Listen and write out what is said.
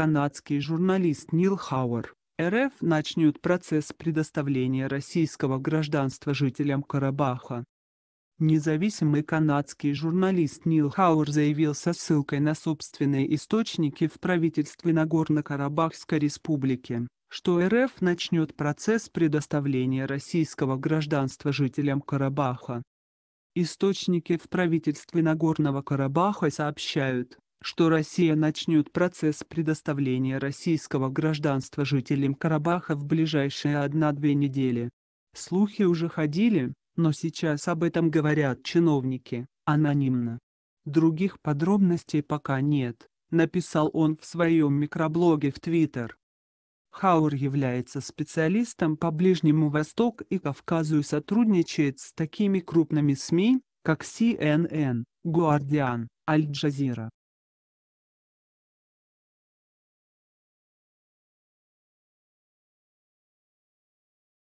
канадский журналист Нил Хауэр. РФ начнет процесс предоставления российского гражданства жителям Карабаха. Независимый канадский журналист Нил Хауэр заявил со ссылкой на собственные источники в правительстве Нагорно-Карабахской республики, что РФ начнет процесс предоставления российского гражданства жителям Карабаха. Источники в правительстве Нагорного Карабаха сообщают, что Россия начнет процесс предоставления российского гражданства жителям Карабаха в ближайшие 1-2 недели. Слухи уже ходили, но сейчас об этом говорят чиновники, анонимно. Других подробностей пока нет, написал он в своем микроблоге в Твиттер. Хаур является специалистом по Ближнему Востоку и Кавказу и сотрудничает с такими крупными СМИ, как CNN, Guardian, Аль-Джазира.